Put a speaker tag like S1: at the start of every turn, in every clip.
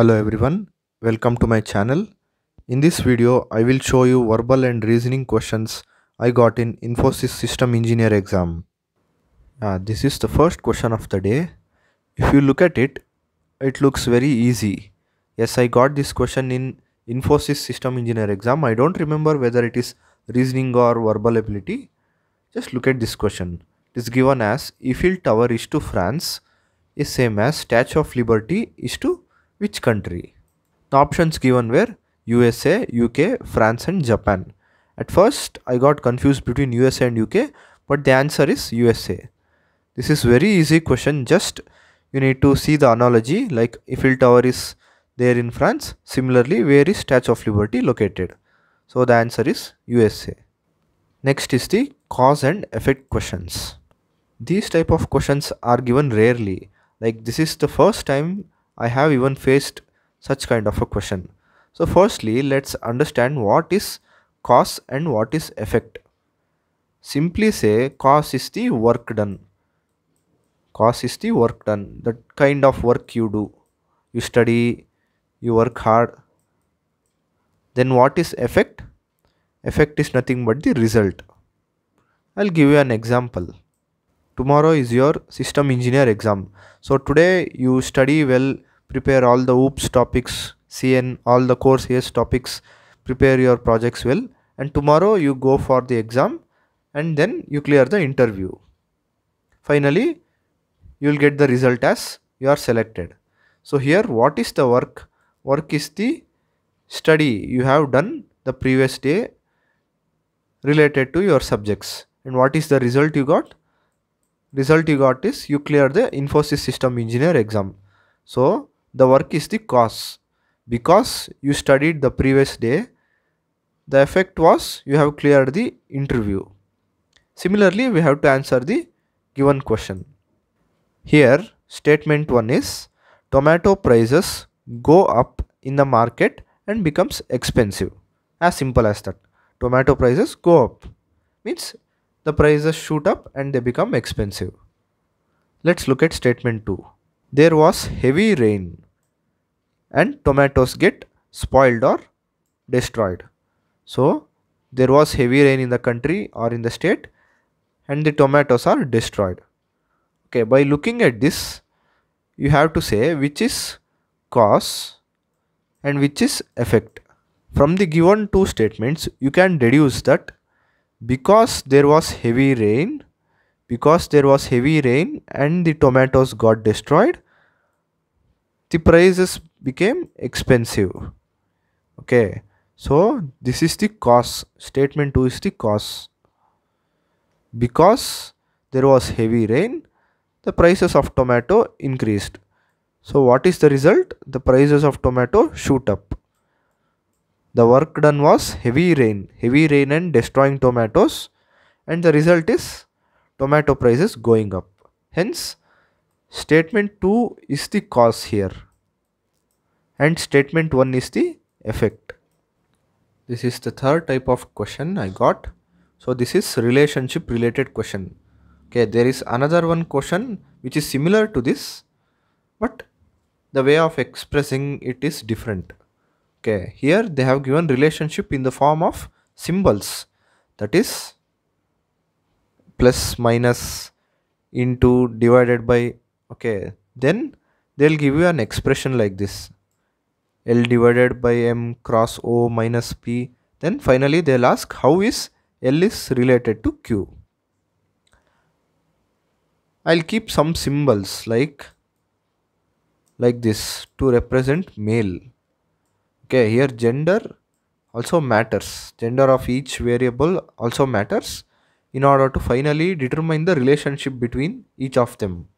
S1: Hello everyone, welcome to my channel. In this video, I will show you verbal and reasoning questions I got in Infosys System Engineer exam. Uh, this is the first question of the day. If you look at it, it looks very easy. Yes, I got this question in Infosys System Engineer exam. I don't remember whether it is reasoning or verbal ability. Just look at this question. It is given as Eiffel Tower is to France is same as Statue of Liberty is to which country? The options given were USA, UK, France and Japan. At first I got confused between USA and UK but the answer is USA. This is very easy question just you need to see the analogy like Eiffel Tower is there in France similarly where is Statue of Liberty located. So the answer is USA. Next is the cause and effect questions. These type of questions are given rarely like this is the first time I have even faced such kind of a question. So firstly, let's understand what is cause and what is effect. Simply say cause is the work done. Cause is the work done, that kind of work you do. You study, you work hard. Then what is effect? Effect is nothing but the result. I'll give you an example. Tomorrow is your system engineer exam. So today you study well, prepare all the oops topics cn all the course yes topics prepare your projects well and tomorrow you go for the exam and then you clear the interview finally you will get the result as you are selected so here what is the work work is the study you have done the previous day related to your subjects and what is the result you got result you got is you clear the infosys system engineer exam so the work is the cause because you studied the previous day the effect was you have cleared the interview similarly we have to answer the given question here statement 1 is tomato prices go up in the market and becomes expensive as simple as that tomato prices go up means the prices shoot up and they become expensive let's look at statement 2 there was heavy rain and tomatoes get spoiled or destroyed. So there was heavy rain in the country or in the state and the tomatoes are destroyed. Okay, by looking at this, you have to say which is cause and which is effect. From the given two statements, you can deduce that because there was heavy rain because there was heavy rain and the tomatoes got destroyed the prices became expensive okay so this is the cause statement 2 is the cause. because there was heavy rain the prices of tomato increased so what is the result the prices of tomato shoot up the work done was heavy rain heavy rain and destroying tomatoes and the result is tomato prices going up. Hence, statement 2 is the cause here and statement 1 is the effect. This is the third type of question I got. So this is relationship related question. Okay, there is another one question which is similar to this but the way of expressing it is different. Okay, here they have given relationship in the form of symbols that is plus minus into divided by okay then they'll give you an expression like this L divided by M cross O minus P then finally they'll ask how is L is related to Q I'll keep some symbols like like this to represent male okay here gender also matters gender of each variable also matters in order to finally determine the relationship between each of them.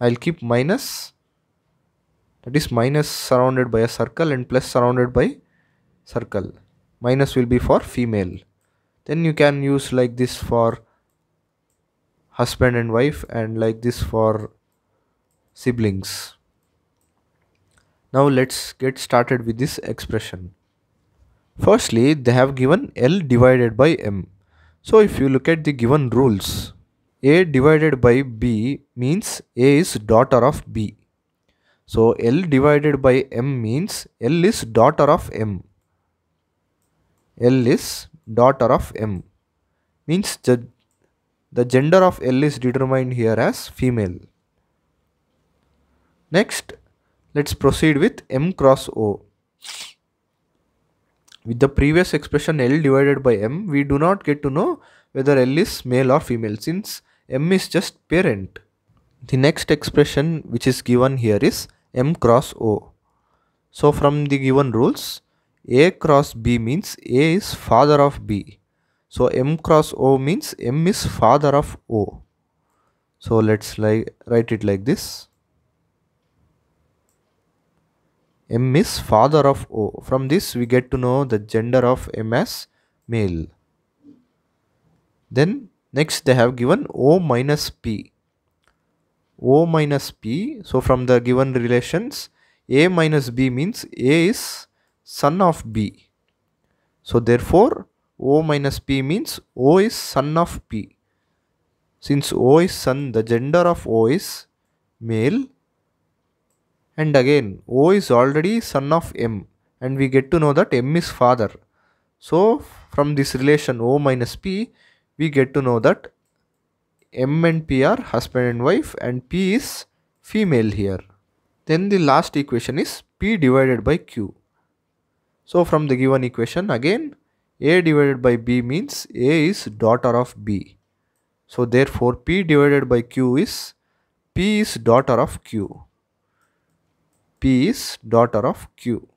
S1: I'll keep minus that is minus surrounded by a circle and plus surrounded by circle. Minus will be for female. Then you can use like this for husband and wife and like this for siblings. Now let's get started with this expression. Firstly, they have given L divided by M. So if you look at the given rules, A divided by B means A is daughter of B. So L divided by M means L is daughter of M. L is daughter of M means the, the gender of L is determined here as female. Next, let's proceed with M cross O. With the previous expression L divided by M, we do not get to know whether L is male or female since M is just parent. The next expression which is given here is M cross O. So from the given rules, A cross B means A is father of B. So M cross O means M is father of O. So let's like, write it like this. M is father of O. From this we get to know the gender of M as male. Then next they have given O minus P. O minus P. So from the given relations A minus B means A is son of B. So therefore O minus P means O is son of P. Since O is son, the gender of O is male and again, O is already son of M and we get to know that M is father. So from this relation O minus P, we get to know that M and P are husband and wife and P is female here. Then the last equation is P divided by Q. So from the given equation again A divided by B means A is daughter of B. So therefore P divided by Q is P is daughter of Q. P is daughter of Q.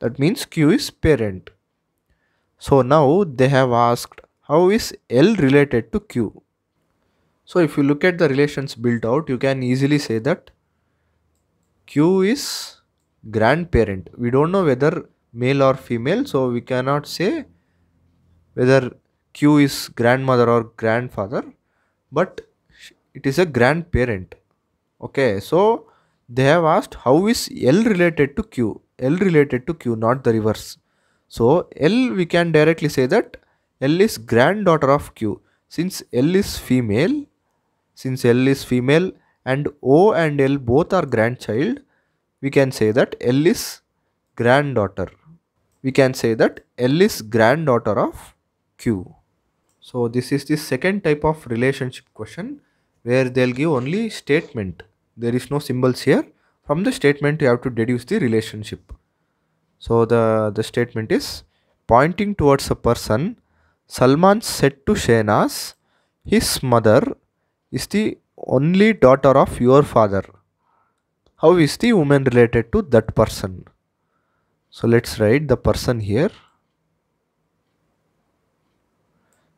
S1: That means Q is parent. So now they have asked how is L related to Q? So if you look at the relations built out, you can easily say that Q is grandparent. We don't know whether male or female, so we cannot say whether Q is grandmother or grandfather, but it is a grandparent. Okay, so they have asked how is L related to Q. L related to Q, not the reverse. So L we can directly say that L is granddaughter of Q. Since L is female, since L is female and O and L both are grandchild, we can say that L is granddaughter. We can say that L is granddaughter of Q. So this is the second type of relationship question where they'll give only statement there is no symbols here from the statement you have to deduce the relationship so the the statement is pointing towards a person Salman said to Shehnaz his mother is the only daughter of your father how is the woman related to that person so let's write the person here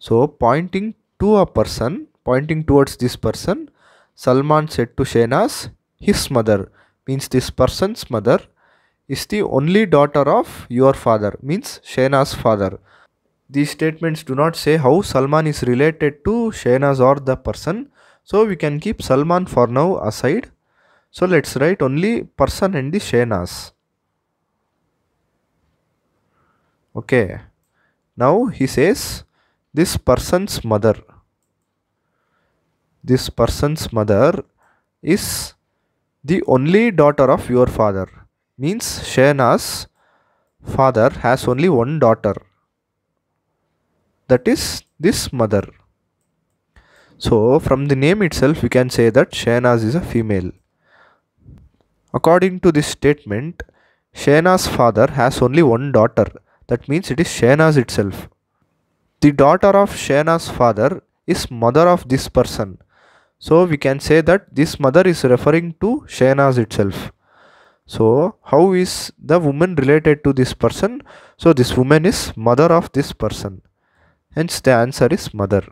S1: so pointing to a person pointing towards this person Salman said to Shehnaz, his mother, means this person's mother, is the only daughter of your father, means Shehnaz's father. These statements do not say how Salman is related to Shehnaz or the person. So we can keep Salman for now aside. So let's write only person and the Shehnaz. Okay. Now he says this person's mother this person's mother is the only daughter of your father. Means Shena's father has only one daughter. That is this mother. So from the name itself we can say that Shayna's is a female. According to this statement, Shena's father has only one daughter. That means it is Shena's itself. The daughter of Shena's father is mother of this person so we can say that this mother is referring to Shainaz itself. So how is the woman related to this person? So this woman is mother of this person. Hence the answer is mother.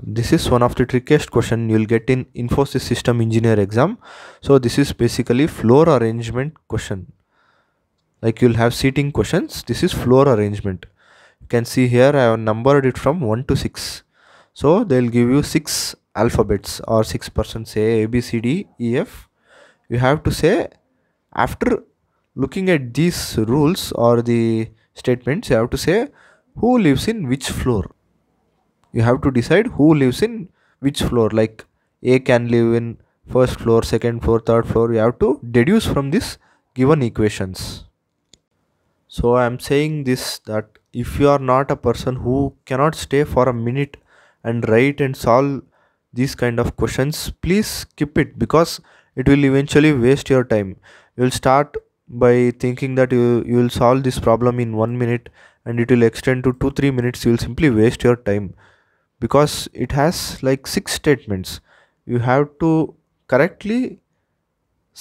S1: This is one of the trickiest question you will get in Infosys system engineer exam. So this is basically floor arrangement question. Like you'll have seating questions. This is floor arrangement. You can see here I have numbered it from 1 to 6. So they'll give you 6 alphabets or 6% say A, B, C, D, E, F, you have to say after looking at these rules or the statements, you have to say who lives in which floor. You have to decide who lives in which floor like A can live in first floor, second floor, third floor. You have to deduce from this given equations. So I am saying this that if you are not a person who cannot stay for a minute and write and solve these kind of questions please keep it because it will eventually waste your time you'll start by thinking that you you will solve this problem in 1 minute and it will extend to 2 3 minutes you will simply waste your time because it has like six statements you have to correctly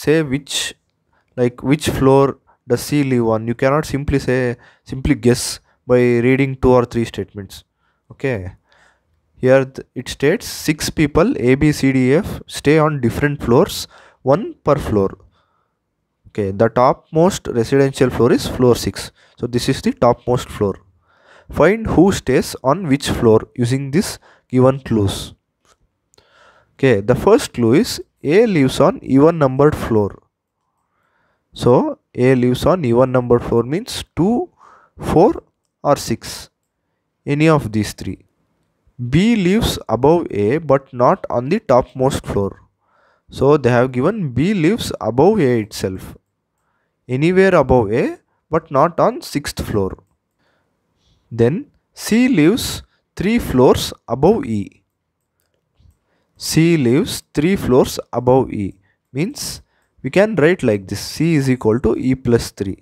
S1: say which like which floor does C live on you cannot simply say simply guess by reading two or three statements okay here it states six people a b c d f stay on different floors one per floor okay the topmost residential floor is floor 6 so this is the topmost floor find who stays on which floor using this given clues okay the first clue is a lives on even numbered floor so a lives on even numbered floor means 2 4 or 6 any of these three B lives above A but not on the topmost floor. So they have given B lives above A itself. Anywhere above A but not on 6th floor. Then C lives 3 floors above E. C lives 3 floors above E means we can write like this C is equal to E plus 3.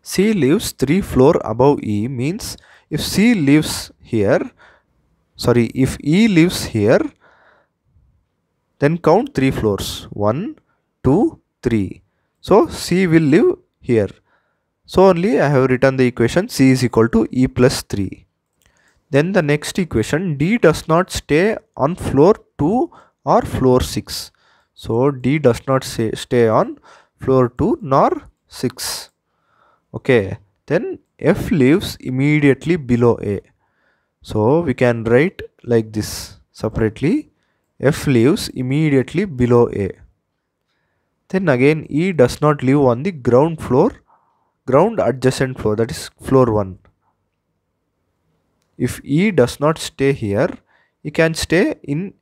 S1: C lives 3 floor above E means if C lives here sorry if E lives here then count 3 floors 1 2 3 so C will live here so only I have written the equation C is equal to E plus 3 then the next equation D does not stay on floor 2 or floor 6 so D does not say, stay on floor 2 nor 6 okay then F lives immediately below A so we can write like this separately f lives immediately below A. Then again E does not live on the ground floor, ground adjacent floor that is floor 1. If E does not stay here, he can stay in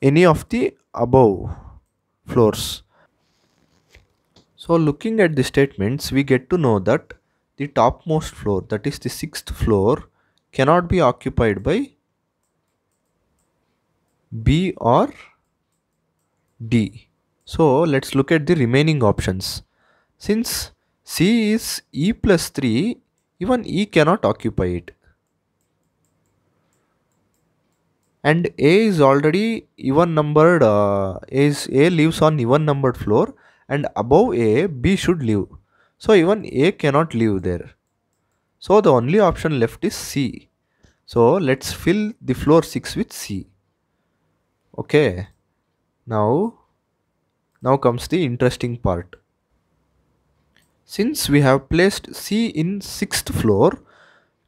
S1: any of the above floors. So looking at the statements, we get to know that the topmost floor that is the sixth floor cannot be occupied by B or D. So let's look at the remaining options. Since C is E plus 3, even E cannot occupy it. And A is already even numbered, uh, A, is, A lives on even numbered floor and above A, B should live. So even A cannot live there. So the only option left is C. So let's fill the floor 6 with C. Okay. Now, now comes the interesting part. Since we have placed C in 6th floor,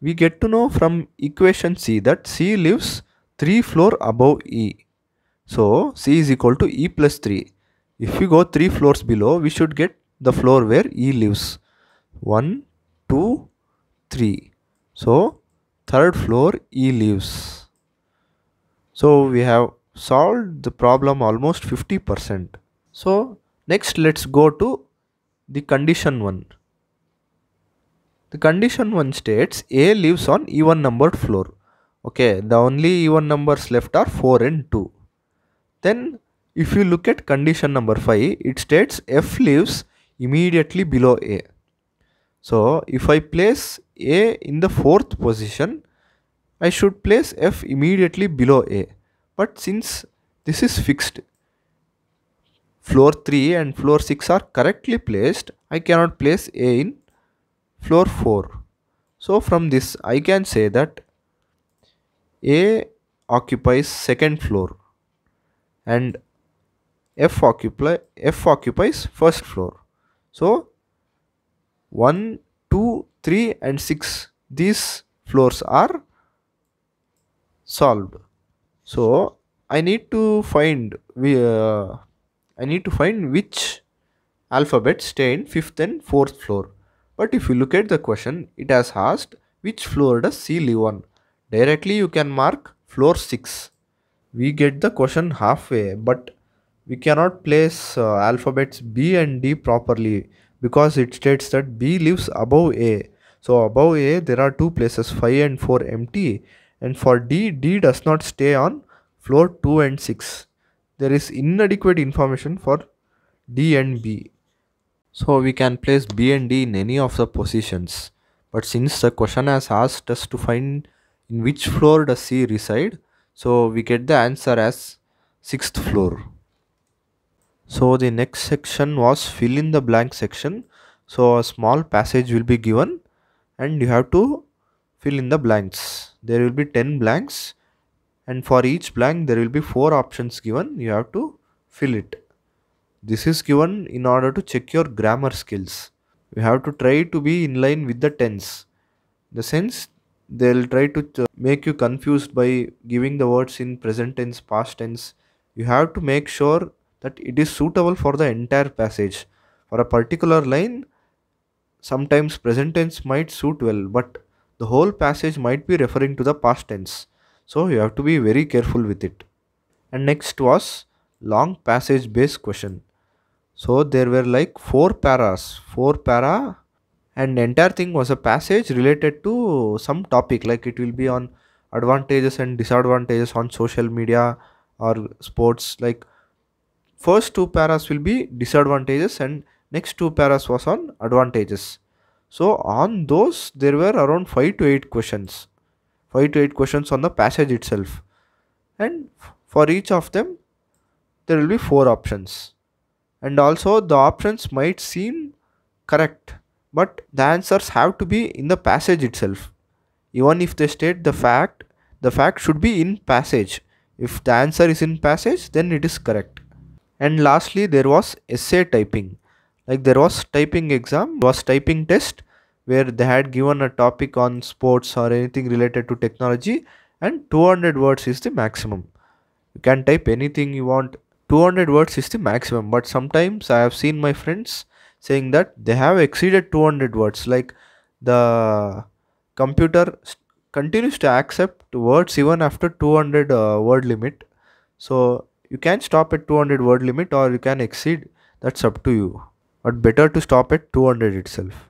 S1: we get to know from equation C that C lives 3 floor above E. So C is equal to E plus 3. If we go 3 floors below, we should get the floor where E lives. 1, 2, 3 so third floor E leaves so we have solved the problem almost 50% so next let's go to the condition 1 the condition 1 states A lives on even numbered floor okay the only even numbers left are 4 and 2 then if you look at condition number 5 it states F lives immediately below A so if I place A in the fourth position, I should place F immediately below A. But since this is fixed, floor 3 and floor 6 are correctly placed, I cannot place A in floor 4. So from this I can say that A occupies second floor and F, occupy, F occupies first floor. So 1 2 3 and 6 these floors are solved so i need to find we uh, i need to find which alphabet stay in fifth and fourth floor but if you look at the question it has asked which floor does c live on directly you can mark floor 6 we get the question halfway but we cannot place uh, alphabets b and d properly because it states that B lives above A. So above A there are two places 5 and 4 empty and for D, D does not stay on floor 2 and 6. There is inadequate information for D and B. So we can place B and D in any of the positions. But since the question has asked us to find in which floor does C reside, so we get the answer as 6th floor so the next section was fill in the blank section so a small passage will be given and you have to fill in the blanks there will be 10 blanks and for each blank there will be four options given you have to fill it this is given in order to check your grammar skills you have to try to be in line with the tense the sense they'll try to uh, make you confused by giving the words in present tense past tense you have to make sure that it is suitable for the entire passage. For a particular line, sometimes present tense might suit well, but the whole passage might be referring to the past tense. So you have to be very careful with it. And next was long passage based question. So there were like four paras, four para and entire thing was a passage related to some topic like it will be on advantages and disadvantages on social media or sports like first two paras will be disadvantages and next two paras was on advantages so on those there were around 5 to 8 questions 5 to 8 questions on the passage itself and for each of them there will be four options and also the options might seem correct but the answers have to be in the passage itself even if they state the fact the fact should be in passage if the answer is in passage then it is correct and lastly there was essay typing like there was typing exam was typing test where they had given a topic on sports or anything related to technology and 200 words is the maximum you can type anything you want 200 words is the maximum but sometimes i have seen my friends saying that they have exceeded 200 words like the computer continues to accept words even after 200 uh, word limit so you can stop at 200 word limit or you can exceed, that's up to you. But better to stop at 200 itself.